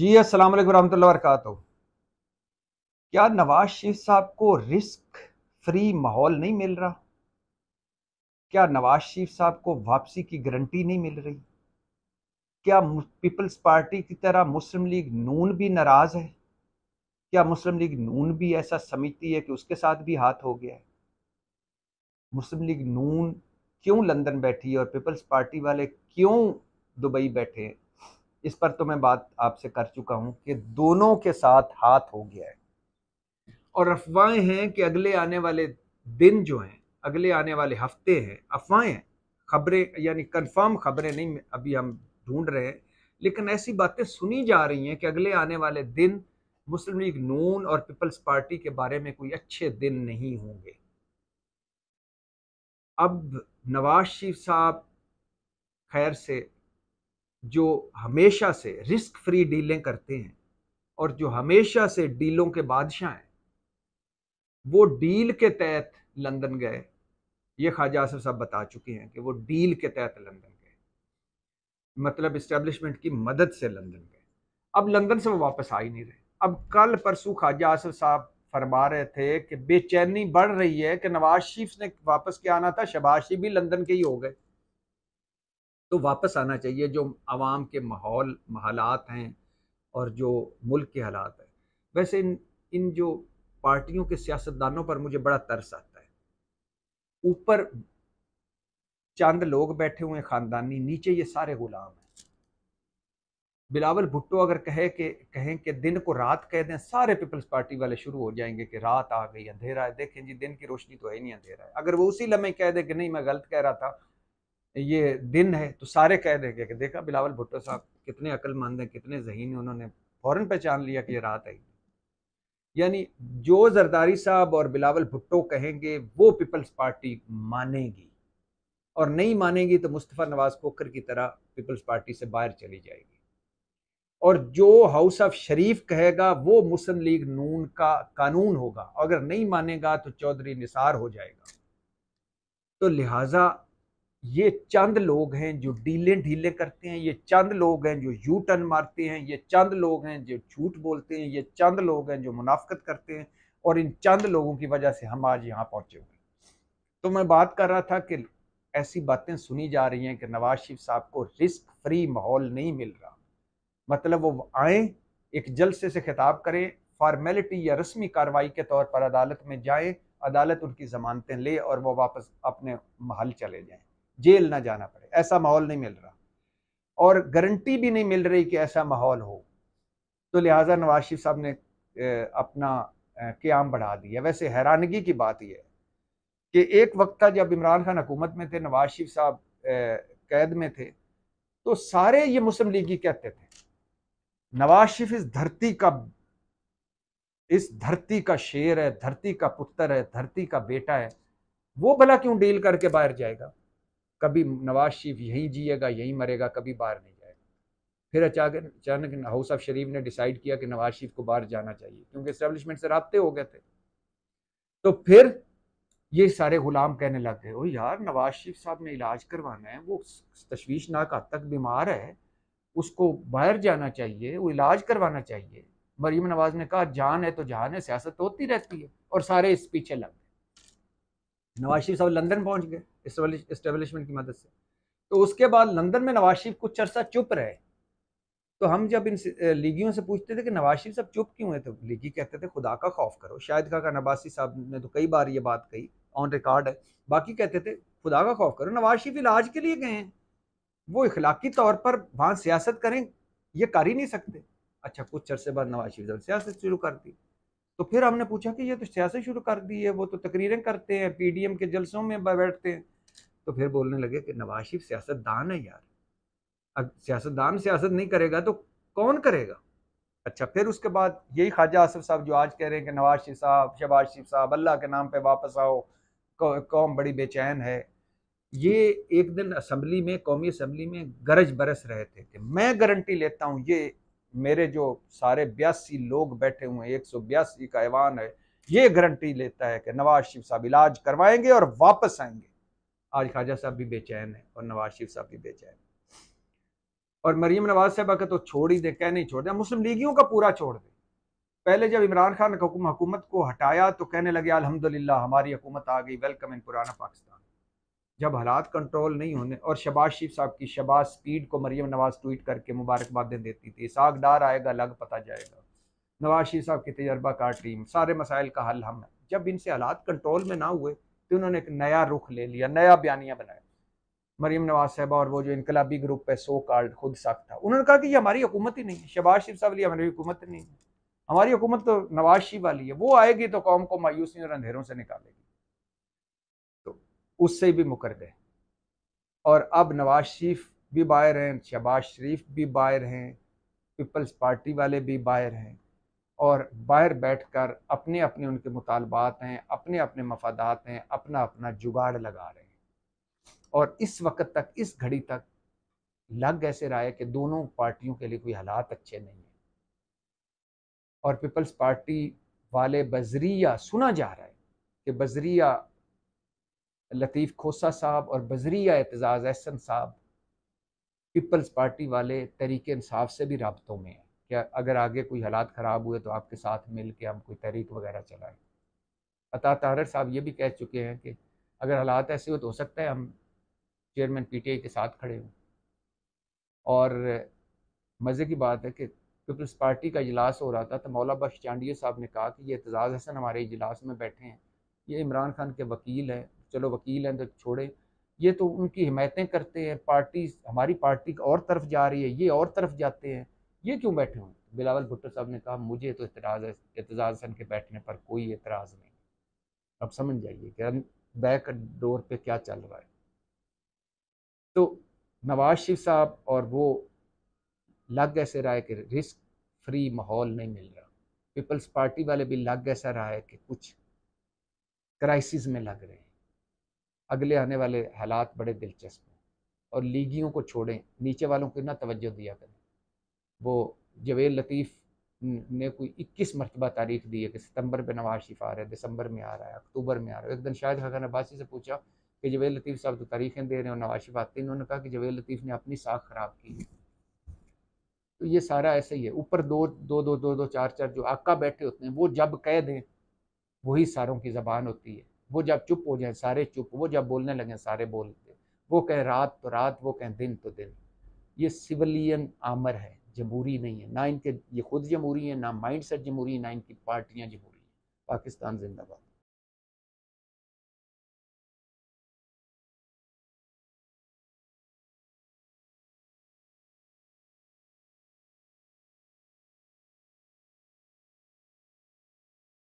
जी अस्सलाम वालेकुम रहमतुल्लाह वरकत क्या नवाज शरीफ साहब को रिस्क फ्री माहौल नहीं मिल रहा क्या नवाज शरीफ साहब को वापसी की गारंटी नहीं मिल रही क्या पीपल्स पार्टी की तरह मुस्लिम लीग नून भी नाराज़ है क्या मुस्लिम लीग नून भी ऐसा समझती है कि उसके साथ भी हाथ हो गया है मुस्लिम लीग नून क्यों लंदन बैठी है और पीपल्स पार्टी वाले क्यों दुबई बैठे हैं इस पर तो मैं बात आपसे कर चुका हूं कि दोनों के साथ हाथ हो गया है और अफवाहें हैं कि अगले आने वाले दिन जो हैं अगले आने वाले हफ्ते हैं अफवाहें हैं खबरें यानी कंफर्म खबरें नहीं अभी हम ढूंढ रहे हैं लेकिन ऐसी बातें सुनी जा रही हैं कि अगले आने वाले दिन मुस्लिम लीग नून और पीपल्स पार्टी के बारे में कोई अच्छे दिन नहीं होंगे अब नवाज शरीफ साहब खैर से जो हमेशा से रिस्क फ्री डीलें करते हैं और जो हमेशा से डीलों के बादशाह हैं वो डील के तहत लंदन गए ये ख्वाजा आसफ साहब बता चुके हैं कि वो डील के तहत लंदन गए मतलब इस्टेब्लिशमेंट की मदद से लंदन गए अब लंदन से वो वापस आ ही नहीं रहे अब कल परसों ख्वाजा आसफ साहब फरमा रहे थे कि बेचैनी बढ़ रही है कि नवाज शरीफ ने वापस क्या आना था शबाज शरीफ भी लंदन के ही हो गए तो वापस आना चाहिए जो आवाम के माहौल हालात हैं और जो मुल्क के हालात हैं वैसे इन इन जो पार्टियों के सियासतदानों पर मुझे बड़ा तरस आता है ऊपर चंद लोग बैठे हुए हैं ख़ानदानी नीचे ये सारे गुलाम हैं बिलावल भुट्टो अगर कहे कि कहें कि दिन को रात कह दें सारे पीपल्स पार्टी वाले शुरू हो जाएंगे कि रात आ गई अंधेरा है देखें जी दिन की रोशनी तो है नहीं अंधेरा है अगर वो उसी लम्हे कह दे कि नहीं मैं गलत कह रहा था ये दिन है तो सारे कह देंगे कि देखा बिलावल भुट्टो साहब कितने अक्लमंद हैं कितने जहीन हैं उन्होंने फ़ौरन पहचान लिया कि ये रात आई यानी जो जरदारी साहब और बिलावल भुट्टो कहेंगे वो पीपल्स पार्टी मानेगी और नहीं मानेगी तो मुस्तफ़ा नवाज़ कोकर की तरह पीपल्स पार्टी से बाहर चली जाएगी और जो हाउस ऑफ शरीफ कहेगा वो मुस्लिम लीग नून का कानून होगा अगर नहीं मानेगा तो चौधरी निसार हो जाएगा तो लिहाजा ये चंद लोग हैं जो डीले ढीले करते हैं ये चंद लोग हैं जो यू टर्न मारते हैं ये चंद लोग हैं जो झूठ बोलते हैं ये चंद लोग हैं जो मुनाफ्त करते हैं और इन चंद लोगों की वजह से हम आज यहाँ पहुँचे हुए तो मैं बात कर रहा था कि ऐसी बातें सुनी जा रही हैं कि नवाज शरीफ साहब को रिस्क फ्री माहौल नहीं मिल रहा मतलब वो आए एक जलसे से खिताब करें फॉर्मेलिटी या रस्मी कार्रवाई के तौर पर अदालत में जाएं अदालत उनकी ज़मानतें ले और वो वापस अपने महल चले जाएं जेल ना जाना पड़े ऐसा माहौल नहीं मिल रहा और गारंटी भी नहीं मिल रही कि ऐसा माहौल हो तो लिहाजा नवाज शरीफ साहब ने अपना क्याम बढ़ा दिया वैसे हैरानगी की बात यह है कि एक वक्त था जब इमरान खान हुकूमत में थे नवाज शरीफ साहब कैद में थे तो सारे ये मुस्लिम लीग ही कहते थे नवाज शरीफ इस धरती का इस धरती का शेर है धरती का पुत्र है धरती का बेटा है वो भला क्यों डील करके बाहर जाएगा कभी नवाज शरीफ यहीं जिएगा यहीं मरेगा कभी बाहर नहीं जाएगा फिर अचानक अचानक हाउस ऑफ शरीफ ने डिसाइड किया कि नवाज शरीफ को बाहर जाना चाहिए क्योंकि इस्टेब्लिशमेंट से रबते हो गए थे तो फिर ये सारे गुलाम कहने लग गए ओ यार नवाज शरीफ साहब ने इलाज करवाना है वो तशवीशनाक हद तक बीमार है उसको बाहर जाना चाहिए वो इलाज करवाना चाहिए मरीम नवाज ने कहा जान है तो जान है सियासत तो होती रहती है और सारे इस पीछे लग गए नवाज शरीफ साहब लंदन पहुंच गए इस्टेब्लिशमेंट की मदद से तो उसके बाद लंदन में नवाज शरीफ कुछ अरसा चुप रहे तो हम जब इन लीगियों से पूछते थे कि नवाज शरीफ साहब चुप क्यों है तो लीगी कहते थे खुदा का खौफ करो शायद का नवासी साहब ने तो कई बार ये बात कही ऑन रिकॉर्ड है बाकी कहते थे खुदा का खौफ करो नवाज शरीफ इलाज के लिए गए हैं वो इखलाकी तौर पर वहाँ सियासत करें ये कर ही नहीं सकते अच्छा कुछ अरसे बाद नवाज शरीफ साहब सियासत शुरू कर दी तो फिर हमने पूछा कि ये तो सियासत शुरू कर दी है वो तो तकरीरें करते हैं पीडीएम के जलसों में बैठते हैं तो फिर बोलने लगे कि नवाज शरीफ सियासतदान है यार अब सियासतदान सियासत नहीं करेगा तो कौन करेगा अच्छा फिर उसके बाद यही ख्वाजा आसफ साहब जो आज कह रहे हैं कि नवाज शरीफ साहब शहबाज शरीफ साहब अल्लाह के नाम पर वापस आओ कौम बड़ी बेचैन है ये एक दिन असम्बली में कौमी असम्बली में गरज बरस रहे थे कि मैं गारंटी लेता हूँ ये मेरे जो सारे बयासी लोग बैठे हुए हैं एक सौ बयासी का ऐवान है ये गारंटी लेता है कि नवाज शरीफ साहब इलाज करवाएंगे और वापस आएंगे आज ख्वाजा साहब भी बेचैन है और नवाज शरीफ साहब भी बेचैन है और मरीम नवाज साहब अगर तो छोड़ ही दे कह नहीं छोड़ दें मुस्लिम लीगियों का पूरा छोड़ दें पहले जब इमरान खान ने हुकूमत को हटाया तो कहने लगे अलहमदिल्ला हमारी हुकूमत आ गई वेलकम इन पुराना पाकिस्तान जब हालात कंट्रोल नहीं होने और शबाज शिफ साहब की शबाज स्पीड को मरियम नवाज़ ट्वीट करके मुबारकबादें देती थी साग डार आएगा लग पता जाएगा नवाज शरीफ साहब की का टीम सारे मसाइल का हल हम जब इनसे हालात कंट्रोल में ना हुए तो उन्होंने एक नया रुख ले लिया नया बयानिया बनाया मरीम नवाज साहबा और वो जो इनकलाबी ग्रुप है सो कार्ड खुद सख्त था उन्होंने कहा कि ये हमारी हुकूमत ही नहीं है शबाज शरीफ साहब लिया हमारी हुकूमत नहीं है हमारी हुकूमत तो नवाज शरीफ वाली है वो आएगी तो कौम को मायूसी और अंधेरों से निकालेगी उससे भी मुकर गए और अब नवाज शरीफ भी बायर हैं शहबाज शरीफ भी बाहर हैं पीपल्स पार्टी वाले भी बाहर हैं और बाहर बैठ कर अपने अपने उनके मुतालबात हैं अपने अपने मफादात हैं अपना अपना जुगाड़ लगा रहे हैं और इस वक्त तक इस घड़ी तक लग ऐसे रहा है कि दोनों पार्टियों के लिए कोई हालात अच्छे नहीं हैं और पीपल्स पार्टी वाले बजरिया सुना जा रहा है कि बजरिया लतीफ़ खोसा साहब और बजरिया एतजाज़ अहसन साहब पीपल्स पार्टी वाले तरीके इंसाफ से भी रबतों में हैं क्या अगर आगे कोई हालात ख़राब हुए तो आपके साथ मिल के हम कोई तहरीक वगैरह चलाएं अता तारर साहब ये भी कह चुके हैं कि अगर हालात ऐसे हुए तो हो सकता है हम चेयरमैन पी टी आई के साथ खड़े हों और मज़े की बात है कि पीपल्स पार्टी का इजलास हो रहा था तो मौला बख्श चांडिया साहब ने कहा कि ये एतजाज़ हसन हमारे इजलास में बैठे हैं ये इमरान खान के वकील हैं चलो वकील हैं तो छोड़े ये तो उनकी हिमायतें करते हैं पार्टी हमारी पार्टी और तरफ जा रही है ये और तरफ जाते हैं ये क्यों बैठे हों बिलावल भुट्टो साहब ने कहा मुझे तो इतराज़ है एतजाज हसन के बैठने पर कोई एतराज़ नहीं अब समझ जाइए कि बैक डोर पे क्या चल रहा है तो नवाज शरीफ साहब और वो लग ऐसे रहा है कि रिस्क फ्री माहौल नहीं मिल रहा पीपल्स पार्टी वाले भी लग ऐसा रहा है कि कुछ क्राइसिस में लग रहे हैं अगले आने वाले हालात बड़े दिलचस्प हैं और लीगियों को छोड़ें नीचे वालों को ना तवज्जो दिया करें वो जवेर लतीफ़ ने कोई इक्कीस मरतबा तारीख दी है कि सितंबर में नवाज शिफ आ रहा है दिसंबर में आ रहा है अक्टूबर में आ रहा है एक दिन शाहिद खान अब्बासी से पूछा कि जवेर लतीफ़ साहब तो तारीखें दे रहे हैं और नवाज शिफ आते उन्होंने कहा कि जवेर लतीफ़ ने अपनी साख ख़राब की है तो ये सारा ऐसे ही है ऊपर दो दो दो दो दो चार चार जो आका बैठे होते हैं वो जब कह दें वही सारों की ज़बान होती है वो जब चुप हो जाए सारे चुप वो जब बोलने लगे सारे बोलते वो कहें रात तो रात वो कहें दिन तो दिन ये सिविलियन आमर है जमहूरी नहीं है ना इनके ये खुद जमहूरी है ना माइंड सेट जमहूरी है ना इनकी पार्टियाँ जमहूरी हैं पाकिस्तान जिंदाबाद